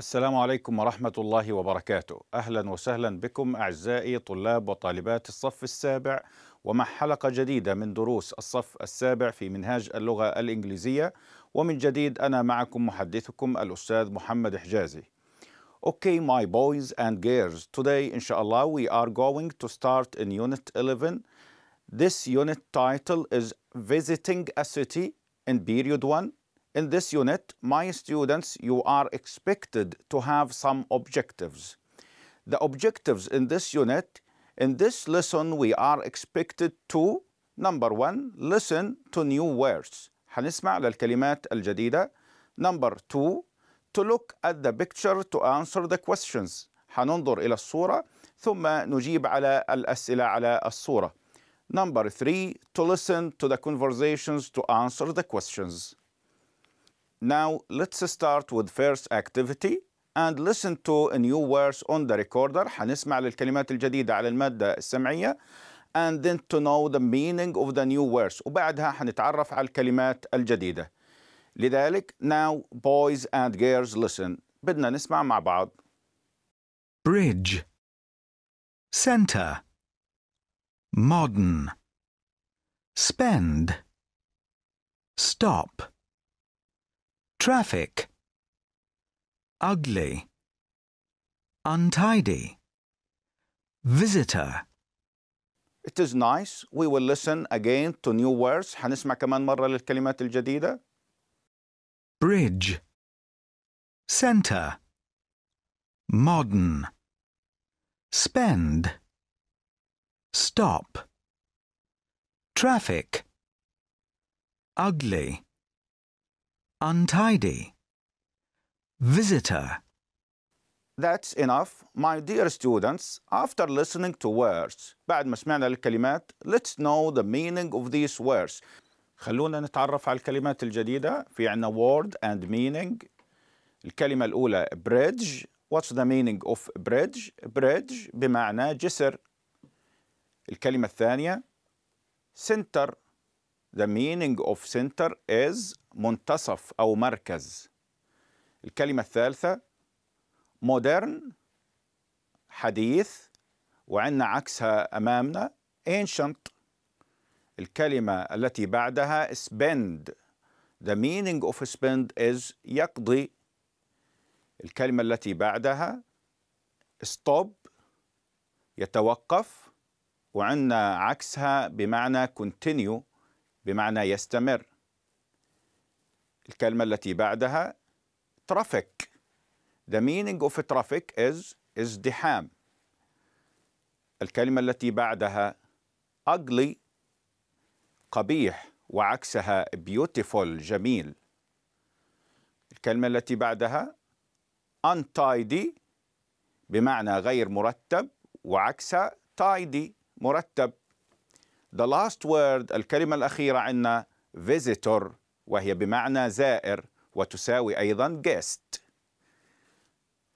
السلام عليكم ورحمة الله وبركاته أهلا وسهلا بكم أعزائي طلاب وطالبات الصف السابع ومع حلقة جديدة من دروس الصف السابع في منهاج اللغة الإنجليزية ومن جديد أنا معكم محدثكم الأستاذ محمد حجازي Okay my boys and girls today inshallah we are going to start in unit 11 This unit title is Visiting a City in period 1 in this unit, my students, you are expected to have some objectives. The objectives in this unit, in this lesson, we are expected to, number one, listen to new words. حنسمع للكلمات الجديدة. Number two, to look at the picture to answer the questions. حننظر إلى الصورة ثم نجيب على الأسئلة على الصورة. Number three, to listen to the conversations to answer the questions. Now, let's start with first activity and listen to a new verse on the recorder. حنسمع للكلمات الجديدة على المادة السمعية and then to know the meaning of the new verse وبعدها حنتعرف على الكلمات الجديدة. لذلك now boys and girls listen. بدنا نسمع مع بعض. Bridge Center Modern Spend Stop Traffic. Ugly. Untidy. Visitor. It is nice. We will listen again to new words. هنسمع كمان مرة للكلمات الجديدة. Bridge. Center. Modern. Spend. Stop. Traffic. Ugly untidy. Visitor. That's enough, my dear students. After listening to words, بعد ما سمعنا الكلمات, let's know the meaning of these words. خلونا نتعرف على الكلمات الجديدة. في عنا word and meaning. الكلمة الأولى bridge. What's the meaning of bridge? Bridge بمعنى جسر. الكلمة الثانية center The meaning of center is منتصف أو مركز الكلمة الثالثة modern حديث وعندنا عكسها أمامنا ancient الكلمة التي بعدها spend The meaning of spend is يقضي الكلمة التي بعدها stop يتوقف وعندنا عكسها بمعنى continue بمعنى يستمر الكلمة التي بعدها traffic The meaning of traffic is ازدحام الكلمة التي بعدها ugly قبيح وعكسها beautiful جميل الكلمة التي بعدها untidy بمعنى غير مرتب وعكسها tidy مرتب the last word الكلمة الأخيرة عندنا visitor وهي بمعنى زائر وتساوي أيضا guest.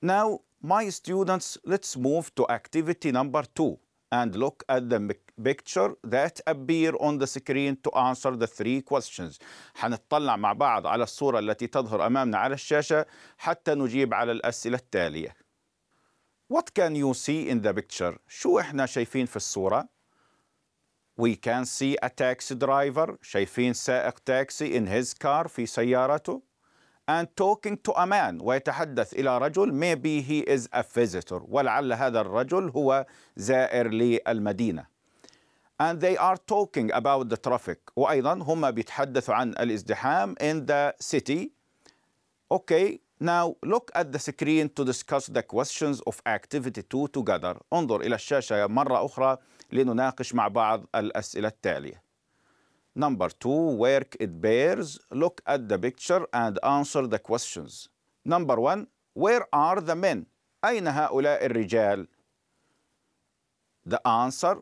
Now my students let's move to activity number two and look at the picture that appear on the screen to answer the three questions. حنطلع مع بعض على الصورة التي تظهر أمامنا على الشاشة حتى نجيب على الأسئلة التالية. What can you see in the picture? شو احنا شايفين في الصورة؟ we can see a taxi driver شايفين سائق taxi in his car في سيارته and talking to a man ويتحدث إلى رجل maybe he is a visitor ولعل هذا الرجل هو زائر للمدينة and they are talking about the traffic وأيضا هم بيتحدثوا عن الازدحام in the city okay now look at the screen to discuss the questions of activity 2 together انظر إلى الشاشة مرة أخرى لنناقش مع بعض الأسئلة التالية Number two, work it bears. Look at the picture and answer the questions. Number one, where are the men? أين هؤلاء الرجال؟ The answer,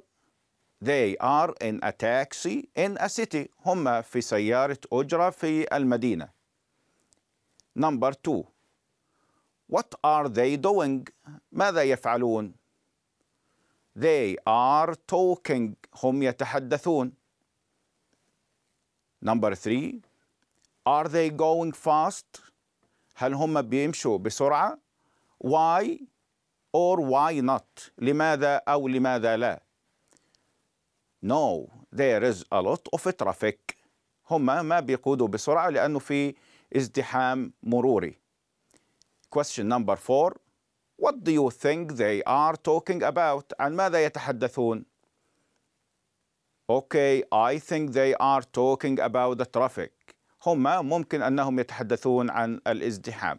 they are in a taxi in a city. هم في سيارة أجرة في المدينة. Number two, what are they doing? ماذا يفعلون؟ They are talking هم يتحدثون Number three Are they going fast هل هم بيمشوا بسرعة Why or why not لماذا أو لماذا لا No there is a lot of traffic هم ما بيقودوا بسرعة لأنه في ازدحام مروري Question number four What do you think they are talking about? عن ماذا يتحدثون؟ Okay, I think they are talking about the traffic. هم ممكن أنهم يتحدثون عن الازدحام.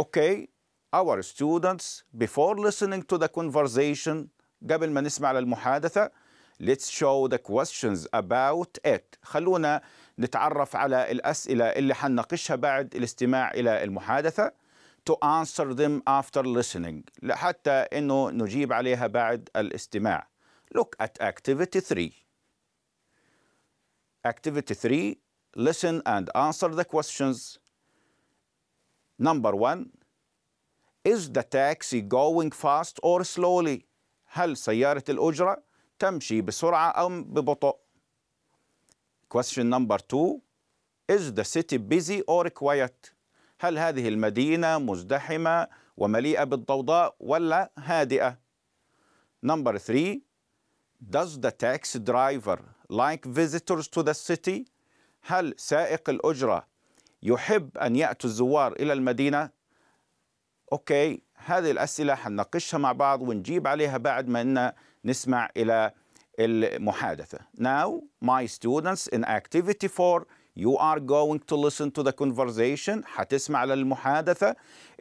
Okay, our students, before listening to the conversation, قبل ما نسمع للمحادثة, let's show the questions about it. خلونا نتعرف على الأسئلة اللي حنناقشها بعد الاستماع إلى المحادثة. to answer them after listening لحتى انه نجيب عليها بعد الاستماع look at activity 3 activity 3 listen and answer the questions number 1 is the taxi going fast or slowly هل سيارة الأجرة تمشي بسرعة أم ببطء question number 2 is the city busy or quiet هل هذه المدينة مزدحمة ومليئة بالضوضاء ولا هادئة Number three Does the taxi driver like visitors to the city? هل سائق الأجرة يحب أن يأتوا الزوار إلى المدينة؟ أوكي هذه الأسئلة حنناقشها مع بعض ونجيب عليها بعد ما إن نسمع إلى المحادثة. Now my students in activity 4 You are going to listen to the conversation حتسمع للمحادثة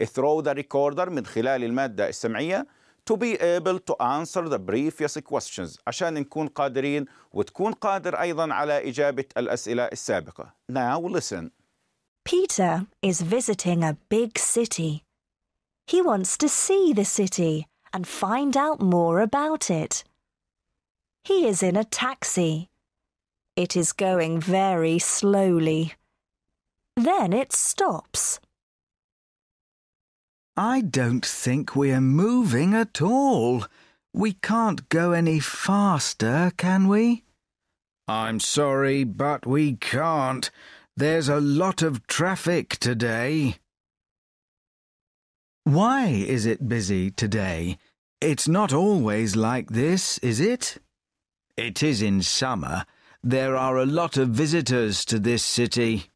through the recorder من خلال المادة السمعية to be able to answer the previous questions عشان نكون قادرين وتكون قادر أيضا على إجابة الأسئلة السابقة. Now listen. Peter is visiting a big city. He wants to see the city and find out more about it. He is in a taxi. It is going very slowly. Then it stops. I don't think we're moving at all. We can't go any faster, can we? I'm sorry, but we can't. There's a lot of traffic today. Why is it busy today? It's not always like this, is it? It is in summer, there are a lot of visitors to this city.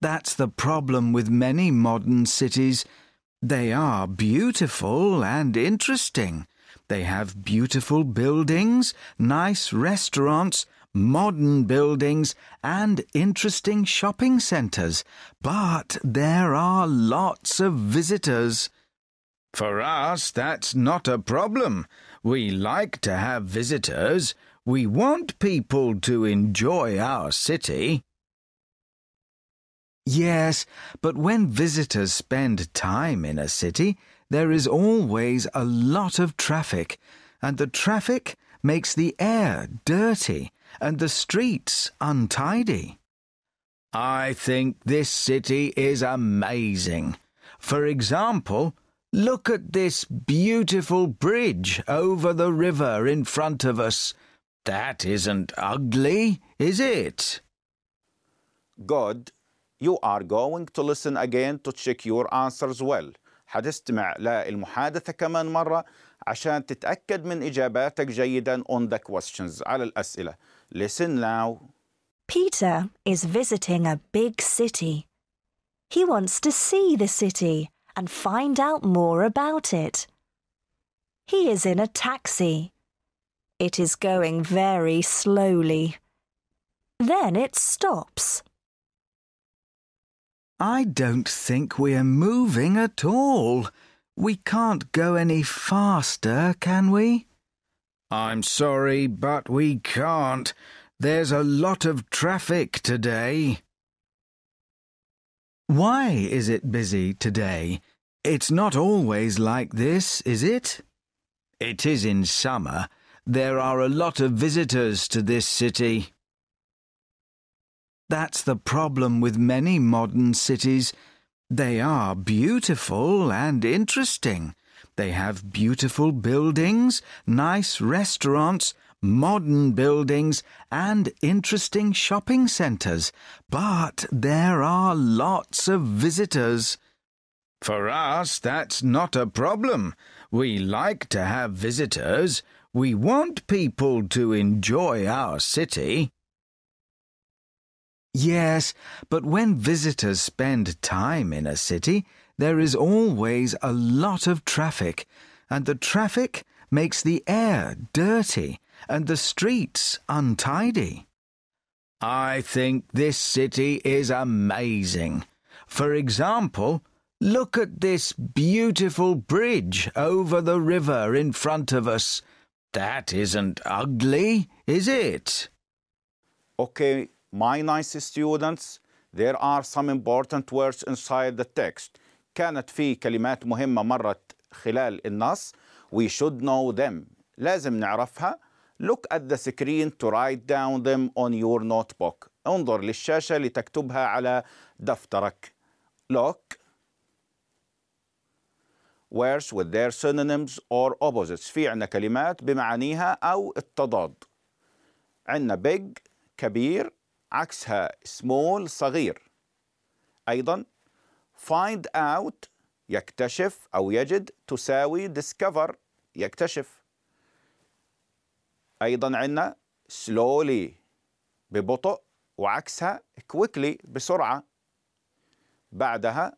That's the problem with many modern cities. They are beautiful and interesting. They have beautiful buildings, nice restaurants, modern buildings, and interesting shopping centres. But there are lots of visitors. For us, that's not a problem. We like to have visitors. We want people to enjoy our city. Yes, but when visitors spend time in a city, there is always a lot of traffic, and the traffic makes the air dirty and the streets untidy. I think this city is amazing. For example, look at this beautiful bridge over the river in front of us. That isn't ugly, is it? Good. You are going to listen again to check your answers well. حتستمع للمحادثة كمان مرة عشان تتأكد من إجاباتك جيدا on the questions على الأسئلة. Listen now. Peter is visiting a big city. He wants to see the city and find out more about it. He is in a taxi. It is going very slowly. Then it stops. I don't think we're moving at all. We can't go any faster, can we? I'm sorry, but we can't. There's a lot of traffic today. Why is it busy today? It's not always like this, is it? It is in summer there are a lot of visitors to this city. That's the problem with many modern cities. They are beautiful and interesting. They have beautiful buildings, nice restaurants, modern buildings, and interesting shopping centres. But there are lots of visitors. For us, that's not a problem. We like to have visitors. We want people to enjoy our city. Yes, but when visitors spend time in a city, there is always a lot of traffic, and the traffic makes the air dirty and the streets untidy. I think this city is amazing. For example, look at this beautiful bridge over the river in front of us. That isn't ugly, is it? Okay, my nice students, there are some important words inside the text. كانت في كلمات مهمة مرت خلال النص. We should know them. لازم نعرفها. Look at the screen to write down them on your notebook. انظر للشاشة لتكتبها على دفترك. Look words with their synonyms or opposites في عندنا كلمات بمعانيها أو التضاد عندنا big كبير عكسها small صغير أيضا find out يكتشف أو يجد تساوي discover يكتشف أيضا عندنا slowly ببطء وعكسها quickly بسرعة بعدها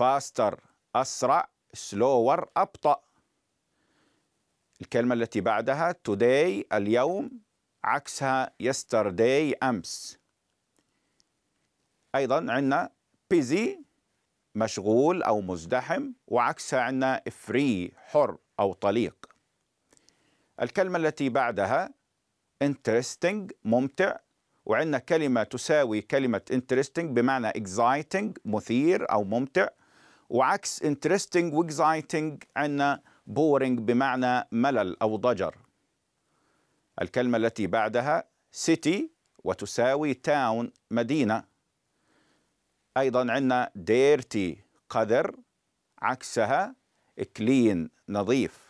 faster أسرع سلوور أبطأ الكلمة التي بعدها today اليوم عكسها yesterday أمس أيضا عندنا busy مشغول أو مزدحم وعكسها عندنا free حر أو طليق الكلمة التي بعدها interesting ممتع وعندنا كلمة تساوي كلمة interesting بمعنى exciting مثير أو ممتع وعكس interesting واكزايتنج عندنا boring بمعنى ملل أو ضجر الكلمة التي بعدها city وتساوي town مدينة أيضا عندنا dirty قذر عكسها clean نظيف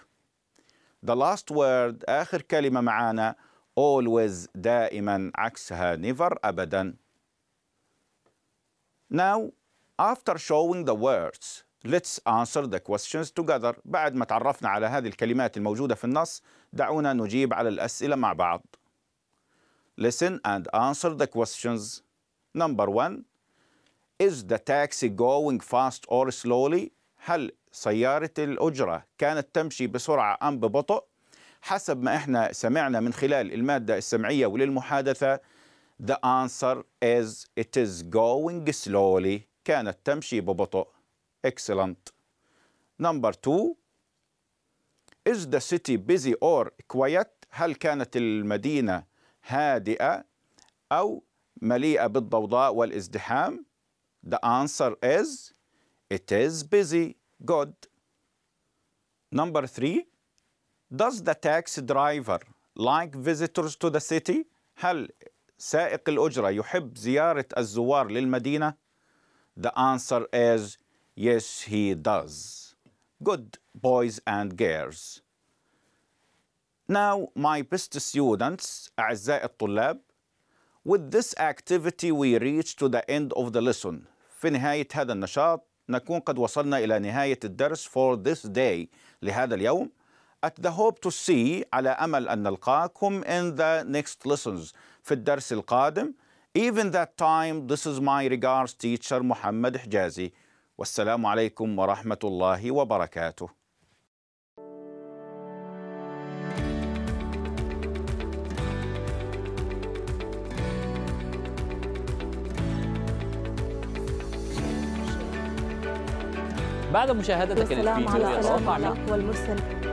The last word آخر كلمة معانا always دائما عكسها never أبدا Now After showing the words, let's answer the questions together. بعد ما تعرفنا على هذه الكلمات الموجودة في النص، دعونا نجيب على الأسئلة مع بعض. Listen and answer the questions. Number one, is the taxi going fast or slowly? هل سيارة الأجرة كانت تمشي بسرعة أم ببطء؟ حسب ما احنا سمعنا من خلال المادة السمعية وللمحادثة the answer is it is going slowly كانت تمشي ببطء excellent number two is the city busy or quiet هل كانت المدينة هادئة أو مليئة بالضوضاء والازدحام the answer is it is busy good number three does the taxi driver like visitors to the city هل سائق الأجرة يحب زيارة الزوار للمدينة The answer is yes, he does. Good boys and girls. Now, my best students, أعزائي الطلاب, with this activity we reach to the end of the lesson. في نهاية هذا النشاط نكون قد وصلنا إلى نهاية الدرس for this day لهذا اليوم. At the hope to see على أمل أن نلقاكم in the next lessons في الدرس القادم. Even that time, this is my regards teacher Muhammad Hijazi. والسلام عليكم ورحمة الله وبركاته بعد مشاهدتك للفيديو يتوقع والمرسل